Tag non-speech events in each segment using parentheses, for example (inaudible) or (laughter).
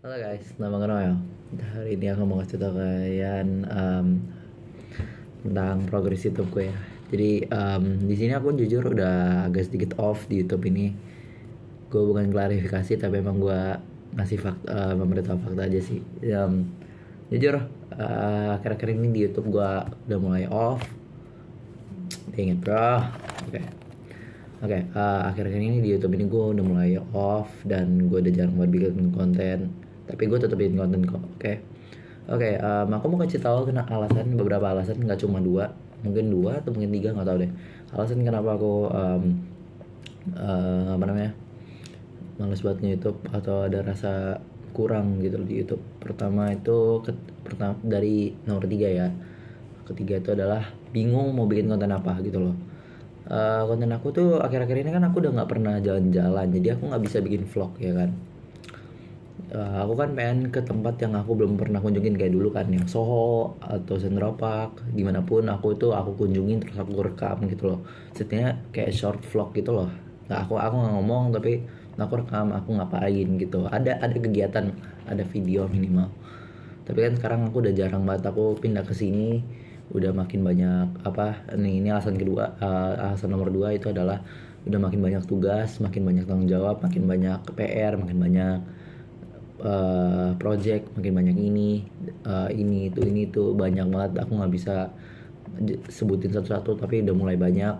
Halo guys, nama gue Noel. Ya? Hari ini aku mau ngasih tau kalian um, tentang progres YouTube gue ya. Jadi um, di sini aku jujur udah agak sedikit off di YouTube ini. Gue bukan klarifikasi tapi emang gue ngasih fakta, uh, eh, memberitahu fakta aja sih. Um, jujur akhir eh, akhir-akhir ini di YouTube gue udah mulai off. Dang bro. Oke. Okay. Oke, okay, uh, eh, akhir-akhir ini di YouTube ini gue udah mulai off dan gue udah jarang buat bikin konten tapi gue tetap bikin konten kok oke okay? oke okay, um, aku mau kasih tahu kena alasan beberapa alasan nggak cuma dua mungkin dua atau mungkin tiga nggak tahu deh alasan kenapa aku um, uh, apa namanya malas buatnya YouTube atau ada rasa kurang gitu di YouTube pertama itu ke, pertama dari nomor tiga ya ketiga itu adalah bingung mau bikin konten apa gitu loh uh, konten aku tuh akhir-akhir ini kan aku udah nggak pernah jalan-jalan jadi aku nggak bisa bikin vlog ya kan uh, aku kan pengen ke tempat yang aku belum pernah kunjungin kayak dulu kan yang Soho atau Central Park gimana pun aku itu aku kunjungin terus aku rekam gitu loh setidaknya kayak short vlog gitu loh nah, aku aku nggak ngomong tapi aku rekam aku ngapain gitu ada ada kegiatan ada video minimal tapi kan sekarang aku udah jarang banget aku pindah ke sini udah makin banyak apa nih ini alasan kedua uh, alasan nomor dua itu adalah udah makin banyak tugas makin banyak tanggung jawab makin banyak PR makin banyak uh, project makin banyak ini uh, ini itu ini itu banyak banget aku nggak bisa sebutin satu-satu tapi udah mulai banyak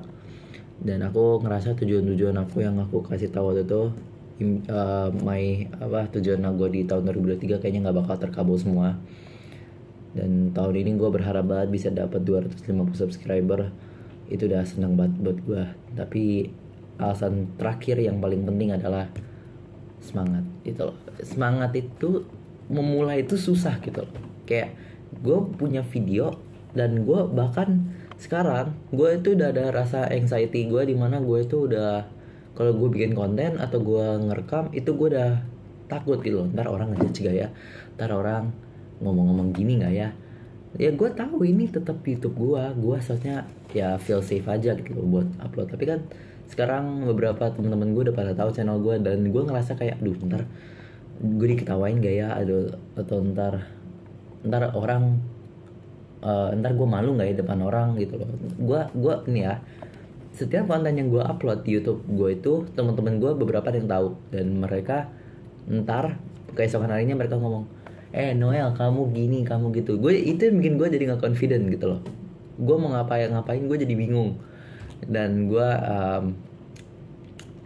dan aku ngerasa tujuan-tujuan aku yang aku kasih tahu waktu itu uh, my apa tujuan aku di tahun 2023 kayaknya nggak bakal terkabul semua dan tahun ini gue berharap banget bisa dapat 250 subscriber itu udah seneng banget buat gue tapi alasan terakhir yang paling penting adalah semangat itu loh semangat itu memulai itu susah gitu loh kayak gue punya video dan gue bahkan sekarang gue itu udah ada rasa anxiety gue dimana gue itu udah kalau gue bikin konten atau gue ngerekam itu gue udah takut gitu loh ntar orang ngejudge gak ya ntar orang ngomong-ngomong gini nggak ya ya gue tahu ini tetap YouTube gue gue seharusnya ya feel safe aja gitu loh buat upload tapi kan sekarang beberapa teman-teman gue udah pada tahu channel gue dan gue ngerasa kayak aduh ntar gue diketawain gak ya aduh atau ntar ntar orang uh, ntar gue malu nggak ya depan orang gitu loh gue gue nih ya setiap konten yang gue upload di YouTube gue itu teman-teman gue beberapa ada yang tahu dan mereka ntar keesokan harinya mereka ngomong eh Noel kamu gini kamu gitu gue itu yang bikin gue jadi nggak confident gitu loh gue mau ngapain ngapain gue jadi bingung dan gue um,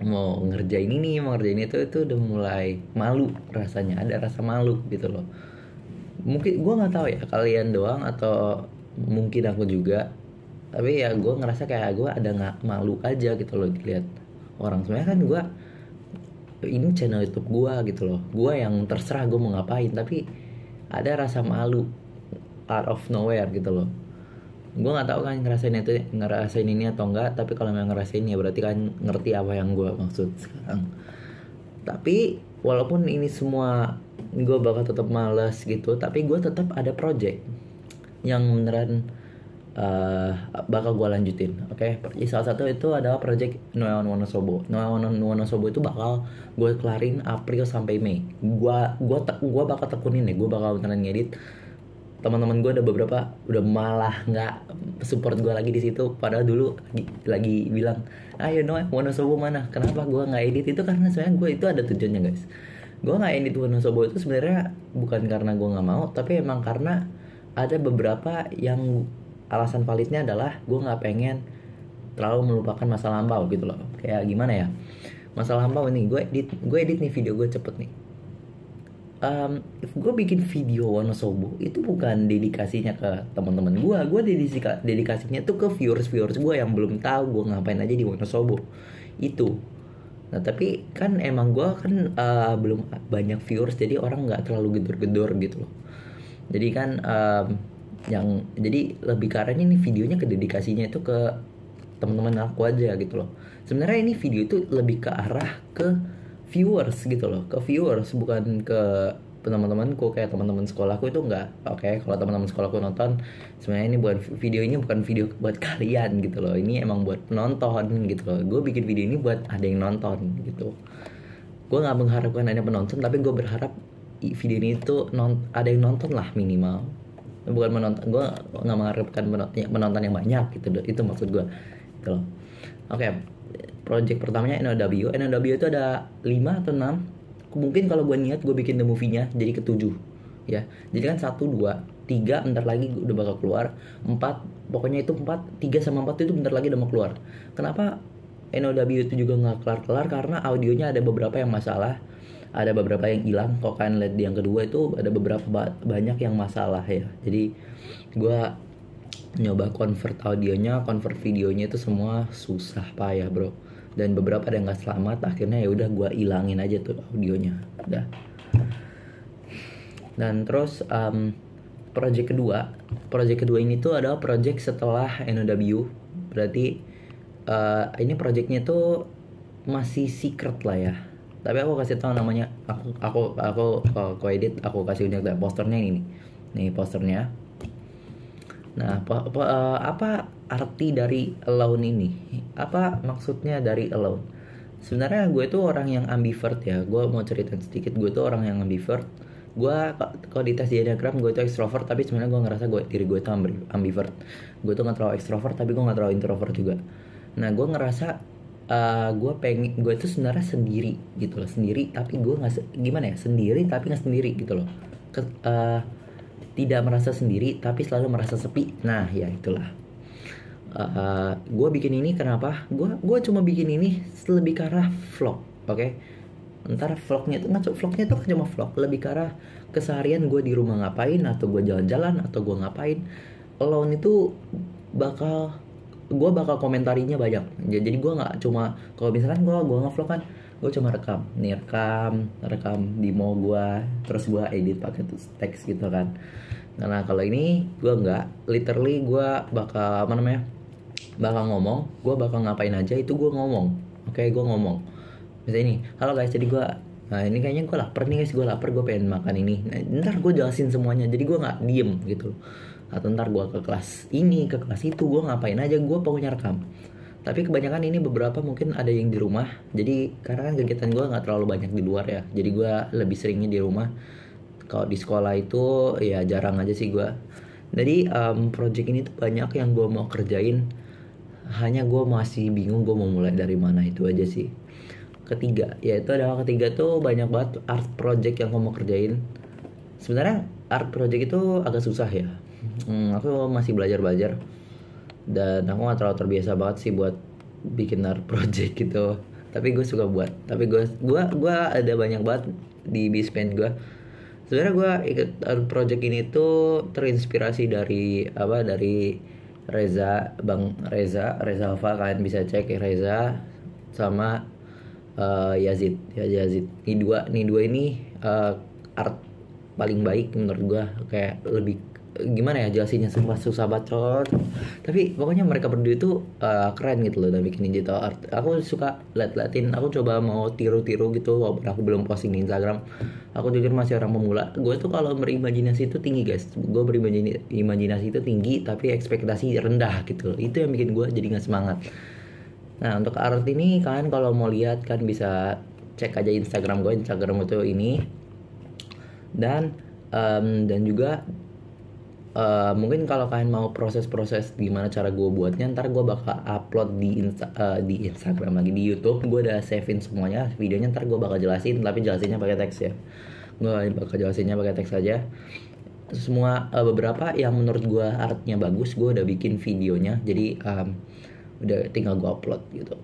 mau ngerjain ini mau ngerjain itu itu udah mulai malu rasanya ada rasa malu gitu loh mungkin gue nggak tahu ya kalian doang atau mungkin aku juga tapi ya gue ngerasa kayak gue ada nggak malu aja gitu loh dilihat orang sebenarnya kan gue ini channel YouTube gue gitu loh gue yang terserah gue mau ngapain tapi ada rasa malu out of nowhere gitu loh gue nggak tahu kan ngerasain itu ngerasain ini atau enggak tapi kalau memang ngerasain ya berarti kan ngerti apa yang gue maksud sekarang tapi walaupun ini semua gue bakal tetap males gitu tapi gue tetap ada project yang beneran uh, bakal gue lanjutin oke okay? salah satu itu adalah project Noeon Wonosobo Noeon Wonosobo itu bakal gue kelarin April sampai Mei gue gua gua bakal tekunin nih. gue bakal beneran ngedit teman-teman gue ada beberapa udah malah nggak support gue lagi di situ padahal dulu lagi, lagi bilang ayo Noe Wonosobo mana kenapa gue nggak edit itu karena sebenarnya gue itu ada tujuannya guys gue nggak edit Wonosobo itu sebenarnya bukan karena gue nggak mau tapi emang karena ada beberapa yang alasan validnya adalah gue nggak pengen terlalu melupakan masa lampau gitu loh kayak gimana ya masa lampau ini gue edit gue edit nih video gue cepet nih um, gue bikin video Wonosobo itu bukan dedikasinya ke teman-teman gue gue dedika, dedikasinya tuh ke viewers viewers gue yang belum tahu gue ngapain aja di Wonosobo itu nah tapi kan emang gue kan uh, belum banyak viewers jadi orang nggak terlalu gedor-gedor gitu loh jadi kan um, yang jadi lebih ke ini videonya ke dedikasinya itu ke teman-teman aku aja gitu loh sebenarnya ini video itu lebih ke arah ke viewers gitu loh ke viewers bukan ke teman-temanku kayak teman-teman sekolahku itu enggak oke okay, kalau teman-teman sekolahku nonton sebenarnya ini bukan video ini bukan video buat (laughs) kalian gitu loh ini emang buat penonton gitu loh gue bikin video ini buat ada yang nonton gitu gue nggak mengharapkan ada penonton tapi gue berharap video ini itu non ada yang nonton lah minimal bukan menonton gue nggak mengharapkan menonton, ya, menonton yang banyak gitu itu maksud gue gitu loh oke okay. project pertamanya NOW NOW itu ada 5 atau 6 mungkin kalau gue niat gue bikin the movie-nya jadi ketujuh ya jadi kan satu dua tiga bentar lagi udah bakal keluar empat pokoknya itu empat tiga sama empat itu bentar lagi udah mau keluar kenapa NOW itu juga nggak kelar-kelar karena audionya ada beberapa yang masalah ada beberapa yang hilang kok kan. lihat di yang kedua itu ada beberapa banyak yang masalah ya jadi gue nyoba convert audionya convert videonya itu semua susah payah bro dan beberapa ada yang nggak selamat akhirnya ya udah gue ilangin aja tuh audionya udah dan terus um, project kedua project kedua ini tuh adalah project setelah NOW berarti uh, ini projectnya tuh masih secret lah ya tapi aku kasih tau namanya aku aku aku aku edit aku kasih udah deh posternya ini nih posternya nah apa, apa, eh, apa arti dari alone ini apa maksudnya dari alone sebenarnya gue tuh orang yang ambivert ya gue mau cerita sedikit gue tuh orang yang ambivert gue kalau di tes diagram gue tuh extrovert tapi sebenarnya gue ngerasa gue diri gue itu ambivert gue tuh nggak terlalu extrovert tapi gue nggak terlalu introvert juga nah gue ngerasa uh, eh, gue pengen gue itu sebenarnya sendiri gitu loh sendiri tapi gue nggak gimana ya sendiri tapi nggak sendiri gitu loh Ke, uh, tidak merasa sendiri tapi selalu merasa sepi nah ya itulah uh, uh, eh, gue bikin ini kenapa gue gue cuma bikin ini lebih ke arah vlog oke okay? ntar vlognya itu nggak vlognya itu kan cuma vlog lebih ke arah keseharian gue di rumah ngapain atau gue jalan-jalan atau gue ngapain alone itu bakal gue bakal komentarinya banyak jadi gue nggak cuma kalau misalkan gue gue ngevlog kan gue cuma rekam nih rekam rekam demo gue terus gue edit pakai teks gitu kan karena kalau ini gue nggak literally gue bakal apa namanya bakal ngomong gue bakal ngapain aja itu gue ngomong oke okay, gue ngomong misalnya ini halo guys jadi gue nah ini kayaknya gue lapar nih guys gue lapar gue pengen makan ini nah, ntar gue jelasin semuanya jadi gue nggak diem gitu atau ntar gue ke kelas ini ke kelas itu gue ngapain aja gue pokoknya rekam tapi kebanyakan ini beberapa mungkin ada yang di rumah jadi karena kan kegiatan gue nggak terlalu banyak di luar ya jadi gue lebih seringnya di rumah kalau di sekolah itu ya jarang aja sih gue jadi um, project ini tuh banyak yang gue mau kerjain hanya gue masih bingung gue mau mulai dari mana itu aja sih ketiga yaitu adalah ketiga tuh banyak banget art project yang gue mau kerjain sebenarnya art project itu agak susah ya hmm, aku masih belajar belajar dan aku nggak terlalu terbiasa banget sih buat bikin art (laughs) project gitu tapi gue suka buat tapi gue gue gue ada banyak banget di bispen gue sebenarnya gue ikut art project ini tuh terinspirasi dari apa dari Reza Bang Reza Reza Alfa kalian bisa cek ya, Reza sama uh, Yazid ya Yazid ini dua ini dua ini uh, eh, art paling baik menurut gue kayak lebih gimana ya jelasinnya sumpah susah bacot tapi pokoknya mereka berdua itu uh, keren gitu loh dan bikin digital art aku suka liat-liatin aku coba mau tiru-tiru gitu walaupun aku belum posting di Instagram aku jujur masih orang pemula gue tuh kalau berimajinasi itu tinggi guys gue berimajinasi itu tinggi tapi ekspektasi rendah gitu loh itu yang bikin gue jadi nggak semangat nah untuk art ini kalian kalau mau lihat kan bisa cek aja Instagram gue Instagram gue tuh ini dan um, dan juga Eh, mungkin kalau kalian mau proses-proses gimana cara gue buatnya ntar gue bakal upload di insta uh, di Instagram lagi di YouTube gue udah savein semuanya videonya ntar gue bakal jelasin tapi jelasinnya pakai teks ya gue bakal jelasinnya pakai teks aja semua uh, beberapa yang menurut gue artnya bagus gue udah bikin videonya jadi um, udah tinggal gue upload gitu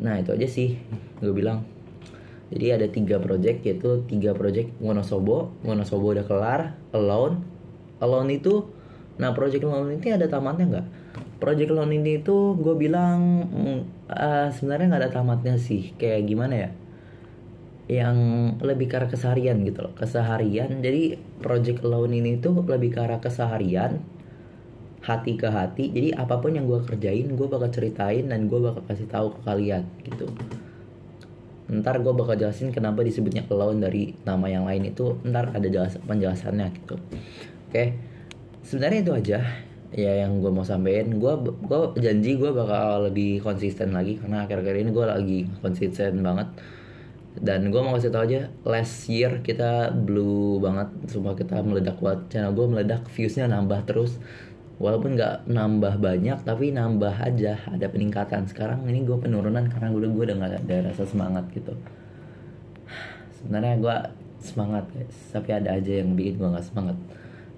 nah itu aja sih gue bilang jadi ada tiga project yaitu tiga project Wonosobo Wonosobo udah kelar Alone loan itu nah project loan ini ada tamatnya nggak project loan ini itu gue bilang uh, sebenarnya nggak ada tamatnya sih kayak gimana ya yang lebih ke arah keseharian gitu loh keseharian jadi project loan ini itu lebih ke arah keseharian hati ke hati jadi apapun yang gue kerjain gue bakal ceritain dan gue bakal kasih tahu ke kalian gitu ntar gue bakal jelasin kenapa disebutnya loan dari nama yang lain itu ntar ada jelas penjelasannya gitu oke okay. sebenarnya itu aja ya yang gue mau sampein gue gue janji gue bakal lebih konsisten lagi karena akhir-akhir ini gue lagi konsisten banget dan gue mau kasih tau aja last year kita blue banget semua kita meledak banget channel gue meledak viewsnya nambah terus walaupun nggak nambah banyak tapi nambah aja ada peningkatan sekarang ini gue penurunan karena gue udah gue udah ada rasa semangat gitu sebenarnya gue semangat guys tapi ada aja yang bikin gue nggak semangat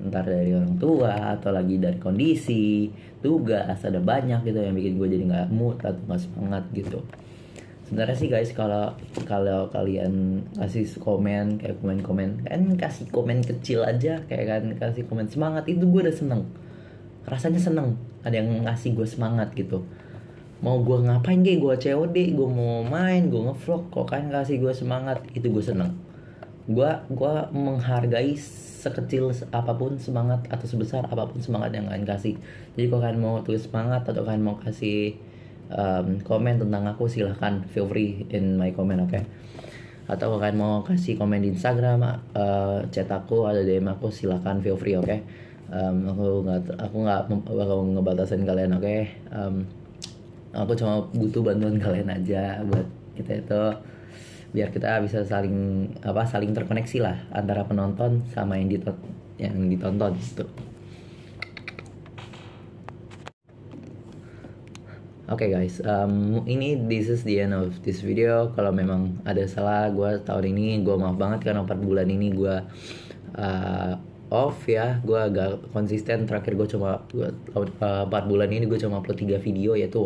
entar dari orang tua atau lagi dari kondisi tugas ada banyak gitu yang bikin gue jadi nggak mood atau nggak semangat gitu sebenarnya sih guys kalau kalau kalian kasih komen kayak komen komen kan kasih komen kecil aja kayak kan kasih komen semangat itu gue udah seneng rasanya seneng ada yang ngasih gue semangat gitu mau gue ngapain deh gue COD gue mau main gue ngevlog kok kan kasih gue semangat itu gue seneng gua gua menghargai sekecil apapun semangat atau sebesar apapun semangat yang kalian kasih jadi kalau kalian mau tulis semangat atau kalian mau kasih um, komen tentang aku silahkan feel free in my comment oke okay? atau kalau kalian mau kasih komen di Instagram uh, chat aku ada DM aku silahkan feel free oke okay? um, aku nggak aku nggak bakal ngebatasin kalian oke okay? um, aku cuma butuh bantuan kalian aja buat kita itu biar kita bisa saling apa saling terkoneksi lah antara penonton sama yang ditonton yang ditonton gitu. Oke okay guys, um, ini this is the end of this video. Kalau memang ada salah, gue tahun ini gue maaf banget karena 4 bulan ini gue uh, off ya. Gue agak konsisten. Terakhir gue cuma gua, uh, eh, 4 bulan ini gue cuma upload 3 video yaitu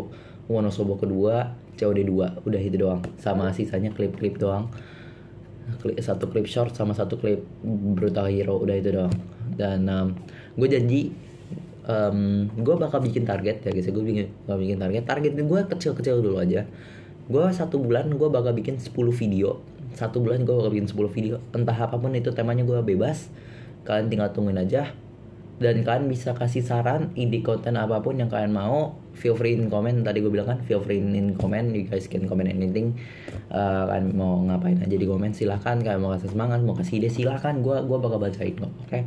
Wonosobo kedua, COD 2 udah itu doang sama sisanya klip-klip doang klip, satu klip short sama satu klip brutal hero udah itu doang dan um, gue janji um, gue bakal bikin target ya guys ya, gue bikin bakal bikin target targetnya gue kecil-kecil dulu aja gue satu bulan gue bakal bikin 10 video satu bulan gue bakal bikin 10 video entah apapun itu temanya gue bebas kalian tinggal tungguin aja dan kalian bisa kasih saran ide konten apapun yang kalian mau feel free in comment tadi gue bilang kan feel free in comment you guys can comment anything uh, kalian mau ngapain aja di komen silahkan kalian mau kasih semangat mau kasih ide silahkan gue gua bakal bacain kok oke okay?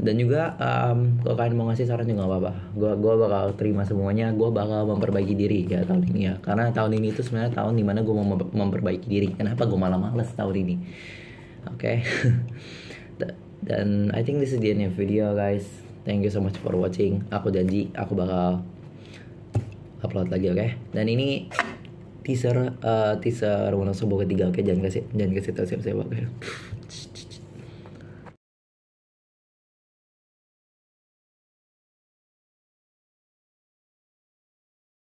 dan juga um, kalau kalian mau ngasih saran juga gak apa-apa gue gua bakal terima semuanya gue bakal memperbaiki diri ya tahun ini ya karena tahun ini itu sebenarnya tahun dimana gue mau memperbaiki diri kenapa gue malah males tahun ini oke okay? (laughs) dan I think this is the end of video guys thank you so much for watching aku janji aku bakal upload lagi oke okay? dan ini teaser uh, teaser Wonosobo ketiga oke okay? jangan kasih jangan kasih tahu siapa-siapa oke okay?